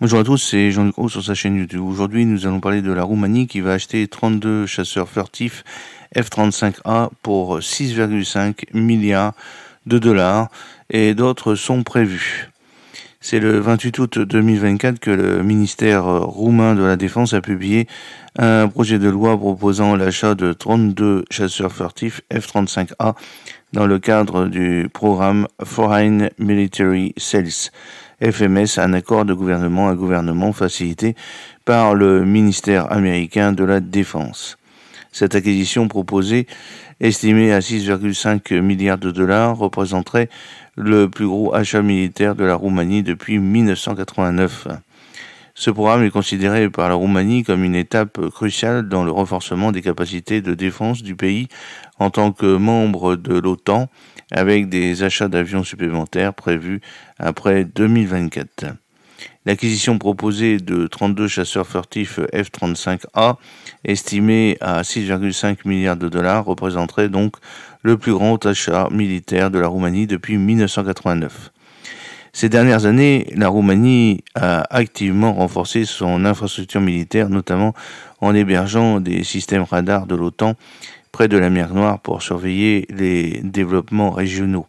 Bonjour à tous, c'est Jean-Luc sur sa chaîne YouTube. Aujourd'hui, nous allons parler de la Roumanie qui va acheter 32 chasseurs furtifs F-35A pour 6,5 milliards de dollars et d'autres sont prévus. C'est le 28 août 2024 que le ministère roumain de la Défense a publié un projet de loi proposant l'achat de 32 chasseurs furtifs F-35A dans le cadre du programme Foreign Military Sales. FMS, un accord de gouvernement à gouvernement facilité par le ministère américain de la Défense. Cette acquisition proposée, estimée à 6,5 milliards de dollars, représenterait le plus gros achat militaire de la Roumanie depuis 1989. Ce programme est considéré par la Roumanie comme une étape cruciale dans le renforcement des capacités de défense du pays en tant que membre de l'OTAN, avec des achats d'avions supplémentaires prévus après 2024. L'acquisition proposée de 32 chasseurs furtifs F-35A, estimée à 6,5 milliards de dollars, représenterait donc le plus grand achat militaire de la Roumanie depuis 1989. Ces dernières années, la Roumanie a activement renforcé son infrastructure militaire, notamment en hébergeant des systèmes radars de l'OTAN près de la mer Noire pour surveiller les développements régionaux.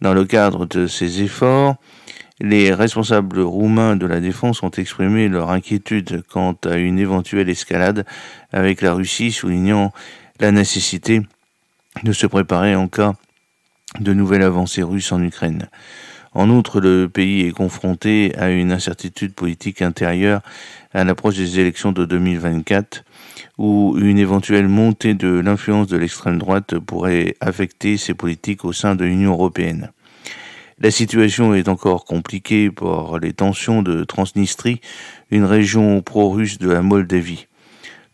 Dans le cadre de ces efforts, les responsables roumains de la défense ont exprimé leur inquiétude quant à une éventuelle escalade avec la Russie, soulignant la nécessité de se préparer en cas de nouvelle avancée russe en Ukraine. En outre, le pays est confronté à une incertitude politique intérieure à l'approche des élections de 2024 où une éventuelle montée de l'influence de l'extrême droite pourrait affecter ses politiques au sein de l'Union européenne. La situation est encore compliquée par les tensions de Transnistrie, une région pro-russe de la Moldavie.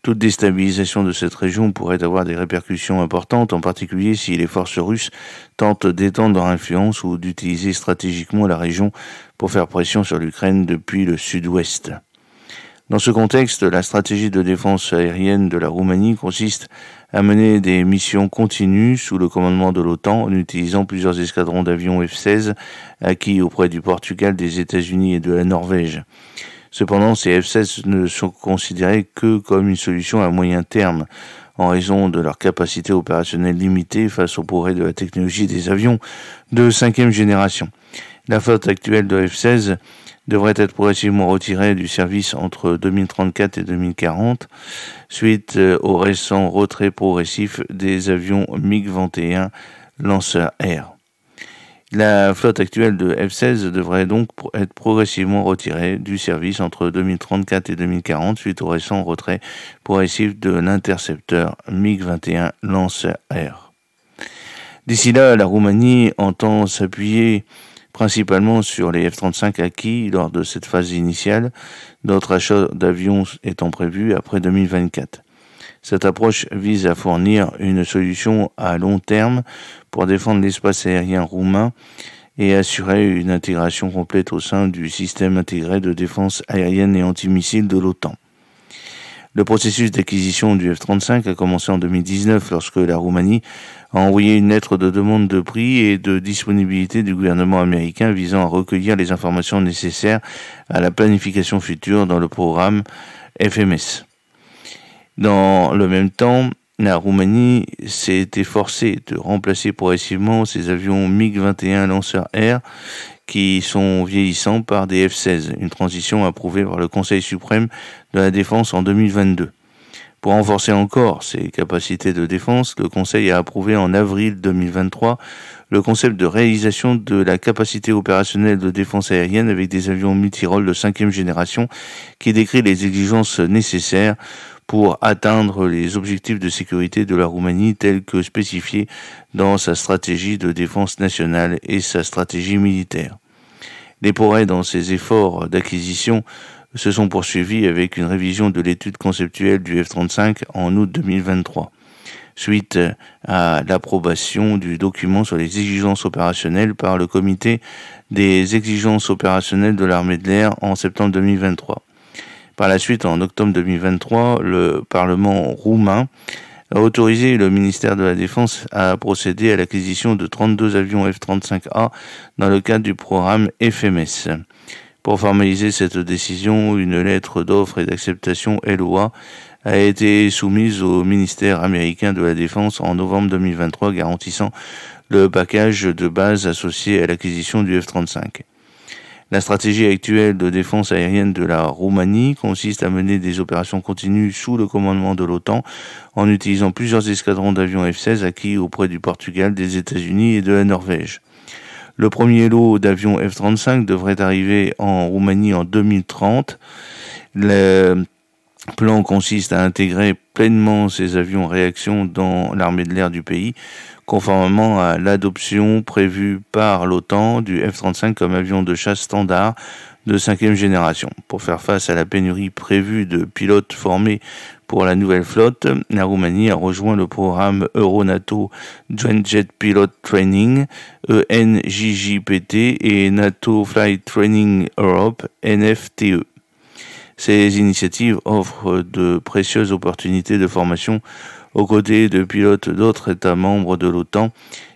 Toute déstabilisation de cette région pourrait avoir des répercussions importantes, en particulier si les forces russes tentent d'étendre leur influence ou d'utiliser stratégiquement la région pour faire pression sur l'Ukraine depuis le sud-ouest. Dans ce contexte, la stratégie de défense aérienne de la Roumanie consiste à mener des missions continues sous le commandement de l'OTAN en utilisant plusieurs escadrons d'avions F-16 acquis auprès du Portugal, des États-Unis et de la Norvège. Cependant, ces F-16 ne sont considérés que comme une solution à moyen terme en raison de leur capacité opérationnelle limitée face au progrès de la technologie des avions de cinquième génération. La flotte actuelle de F-16 devrait être progressivement retirée du service entre 2034 et 2040 suite euh, au récent retrait progressif des avions MiG-21 lanceurs air. La flotte actuelle de F-16 devrait donc être progressivement retirée du service entre 2034 et 2040 suite au récent retrait progressif de l'intercepteur MiG-21 Lancer Air. D'ici là, la Roumanie entend s'appuyer principalement sur les F-35 acquis lors de cette phase initiale, d'autres achats d'avions étant prévus après 2024. Cette approche vise à fournir une solution à long terme pour défendre l'espace aérien roumain et assurer une intégration complète au sein du système intégré de défense aérienne et antimissile de l'OTAN. Le processus d'acquisition du F-35 a commencé en 2019 lorsque la Roumanie a envoyé une lettre de demande de prix et de disponibilité du gouvernement américain visant à recueillir les informations nécessaires à la planification future dans le programme FMS. Dans le même temps, la Roumanie s'est efforcée de remplacer progressivement ses avions MiG-21 lanceurs air qui sont vieillissants par des F-16, une transition approuvée par le Conseil suprême de la défense en 2022. Pour renforcer encore ses capacités de défense, le Conseil a approuvé en avril 2023 le concept de réalisation de la capacité opérationnelle de défense aérienne avec des avions multirolles de cinquième génération qui décrit les exigences nécessaires pour atteindre les objectifs de sécurité de la Roumanie tels que spécifiés dans sa stratégie de défense nationale et sa stratégie militaire. Les progrès dans ses efforts d'acquisition, se sont poursuivis avec une révision de l'étude conceptuelle du F-35 en août 2023 suite à l'approbation du document sur les exigences opérationnelles par le comité des exigences opérationnelles de l'armée de l'air en septembre 2023. Par la suite, en octobre 2023, le Parlement roumain a autorisé le ministère de la Défense à procéder à l'acquisition de 32 avions F-35A dans le cadre du programme FMS. Pour formaliser cette décision, une lettre d'offre et d'acceptation LOA a été soumise au ministère américain de la Défense en novembre 2023 garantissant le package de base associé à l'acquisition du F-35. La stratégie actuelle de défense aérienne de la Roumanie consiste à mener des opérations continues sous le commandement de l'OTAN en utilisant plusieurs escadrons d'avions F-16 acquis auprès du Portugal, des États-Unis et de la Norvège. Le premier lot d'avions F-35 devrait arriver en Roumanie en 2030 plan consiste à intégrer pleinement ces avions réaction dans l'armée de l'air du pays, conformément à l'adoption prévue par l'OTAN du F-35 comme avion de chasse standard de cinquième génération. Pour faire face à la pénurie prévue de pilotes formés pour la nouvelle flotte, la Roumanie a rejoint le programme Euronato Joint Jet Pilot Training, ENJJPT, et NATO Flight Training Europe, NFTE. Ces initiatives offrent de précieuses opportunités de formation aux côtés de pilotes d'autres États membres de l'OTAN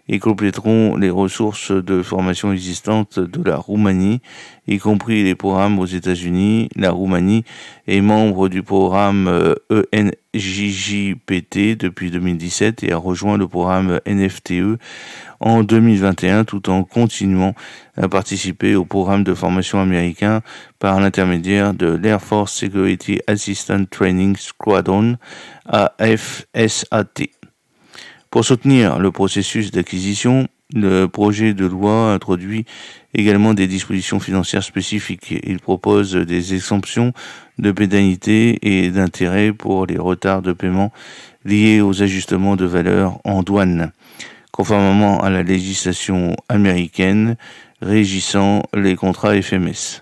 et compléteront les ressources de formation existantes de la Roumanie, y compris les programmes aux États-Unis. La Roumanie est membre du programme ENJJPT euh, e depuis 2017 et a rejoint le programme NFTE en 2021 tout en continuant à participer au programme de formation américain par l'intermédiaire de l'Air Force Security Assistant Training Squadron AFSAT. Pour soutenir le processus d'acquisition, le projet de loi introduit également des dispositions financières spécifiques. Il propose des exemptions de pédalité et d'intérêt pour les retards de paiement liés aux ajustements de valeur en douane, conformément à la législation américaine régissant les contrats FMS.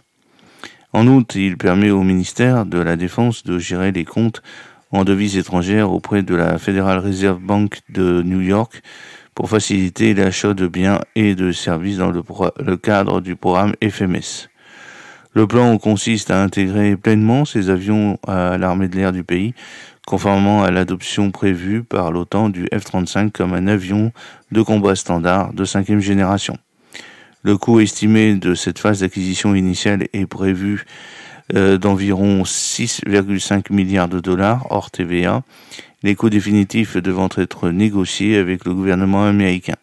En outre, il permet au ministère de la Défense de gérer les comptes en devises étrangères auprès de la Federal Reserve Bank de New York pour faciliter l'achat de biens et de services dans le, le cadre du programme FMS. Le plan consiste à intégrer pleinement ces avions à l'armée de l'air du pays, conformément à l'adoption prévue par l'OTAN du F-35 comme un avion de combat standard de cinquième génération. Le coût estimé de cette phase d'acquisition initiale est prévu euh, d'environ 6,5 milliards de dollars hors TVA. Les coûts définitifs devront être négociés avec le gouvernement américain.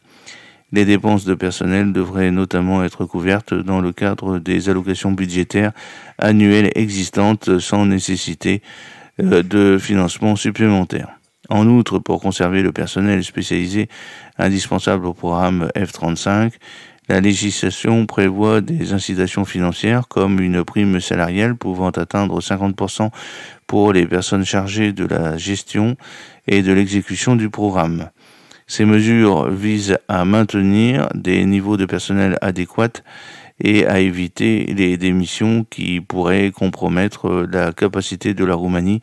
Les dépenses de personnel devraient notamment être couvertes dans le cadre des allocations budgétaires annuelles existantes sans nécessité euh, de financement supplémentaire. En outre, pour conserver le personnel spécialisé indispensable au programme F-35, la législation prévoit des incitations financières comme une prime salariale pouvant atteindre 50% pour les personnes chargées de la gestion et de l'exécution du programme. Ces mesures visent à maintenir des niveaux de personnel adéquats et à éviter les démissions qui pourraient compromettre la capacité de la Roumanie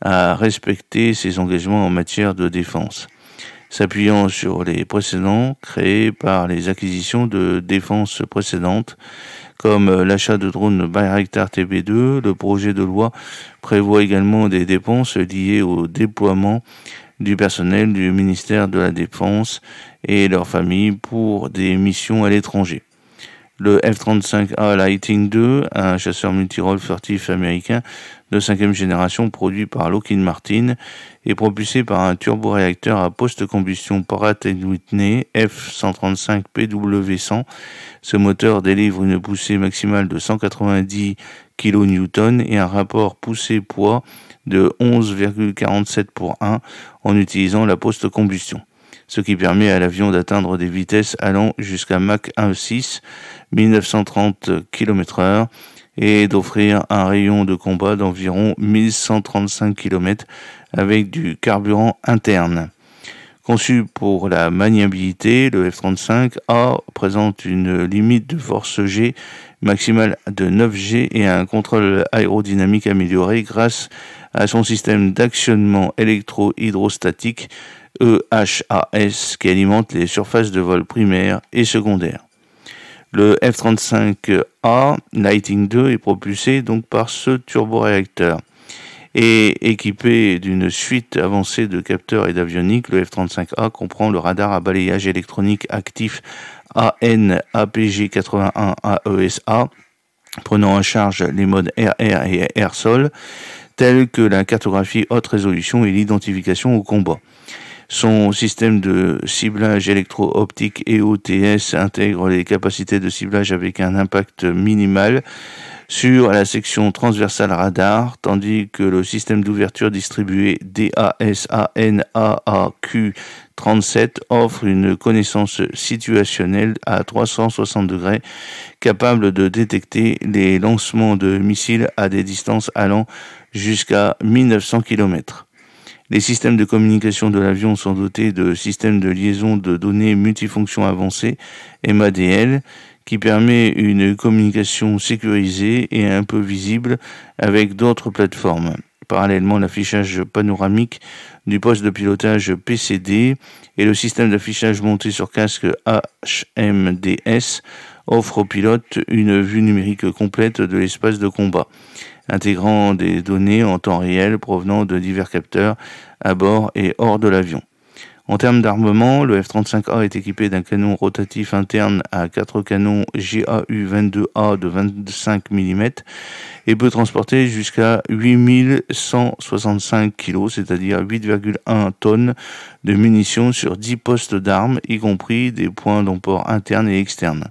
à respecter ses engagements en matière de défense s'appuyant sur les précédents créés par les acquisitions de défense précédentes, comme l'achat de drones Bayraktar TB2. Le projet de loi prévoit également des dépenses liées au déploiement du personnel du ministère de la Défense et leurs familles pour des missions à l'étranger le F-35A Lightning II, un chasseur multirole furtif américain de cinquième génération produit par Lockheed Martin et propulsé par un turboréacteur à post-combustion Pratt Whitney F-135 PW100. Ce moteur délivre une poussée maximale de 190 kN et un rapport poussé poids de 11,47 pour 1 en utilisant la post-combustion ce qui permet à l'avion d'atteindre des vitesses allant jusqu'à Mach 1,6, 1930 km/h et d'offrir un rayon de combat d'environ 1135 km avec du carburant interne. Conçu pour la maniabilité, le F-35A présente une limite de force G maximale de 9 G et un contrôle aérodynamique amélioré grâce à son système d'actionnement électro-hydrostatique EHAS qui alimente les surfaces de vol primaires et secondaires. Le F-35A Lighting 2 est propulsé donc par ce turboréacteur. Et équipé d'une suite avancée de capteurs et d'avionique, le F-35A comprend le radar à balayage électronique actif AN-APG81-AESA, e prenant en charge les modes RR et R-SOL tels que la cartographie haute résolution et l'identification au combat. Son système de ciblage électro-optique EOTS intègre les capacités de ciblage avec un impact minimal sur la section transversale radar, tandis que le système d'ouverture distribué DASANAAQ37 offre une connaissance situationnelle à 360 degrés capable de détecter les lancements de missiles à des distances allant jusqu'à 1900 km. Les systèmes de communication de l'avion sont dotés de systèmes de liaison de données multifonctions avancées, MADL, qui permet une communication sécurisée et un peu visible avec d'autres plateformes. Parallèlement, l'affichage panoramique du poste de pilotage PCD et le système d'affichage monté sur casque HMDS offrent aux pilotes une vue numérique complète de l'espace de combat intégrant des données en temps réel provenant de divers capteurs à bord et hors de l'avion. En termes d'armement, le F-35A est équipé d'un canon rotatif interne à 4 canons GAU-22A de 25 mm et peut transporter jusqu'à 8165 kg, c'est-à-dire 8,1 tonnes de munitions sur 10 postes d'armes, y compris des points d'emport internes et externes.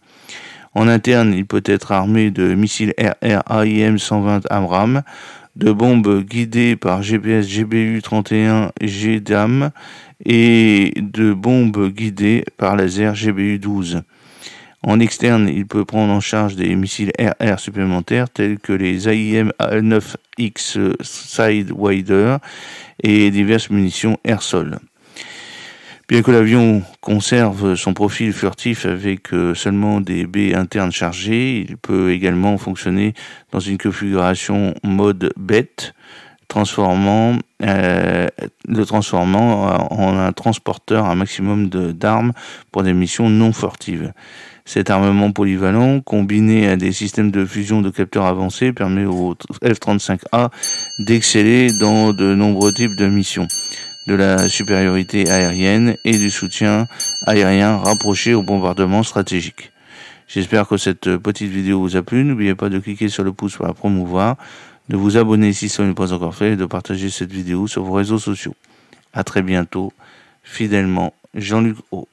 En interne, il peut être armé de missiles RR AIM-120 Amram, de bombes guidées par GPS GBU-31 GDAM et de bombes guidées par laser GBU-12. En externe, il peut prendre en charge des missiles RR supplémentaires tels que les AIM-9X Sidewinder et diverses munitions air-sol. Bien que l'avion conserve son profil furtif avec euh, seulement des baies internes chargées, il peut également fonctionner dans une configuration mode bête, transformant, euh, le transformant en un transporteur un maximum d'armes pour des missions non furtives. Cet armement polyvalent, combiné à des systèmes de fusion de capteurs avancés, permet au F-35A d'exceller dans de nombreux types de missions de la supériorité aérienne et du soutien aérien rapproché au bombardement stratégique. J'espère que cette petite vidéo vous a plu. N'oubliez pas de cliquer sur le pouce pour la promouvoir, de vous abonner si ce n'est pas encore fait et de partager cette vidéo sur vos réseaux sociaux. À très bientôt. Fidèlement, Jean-Luc O.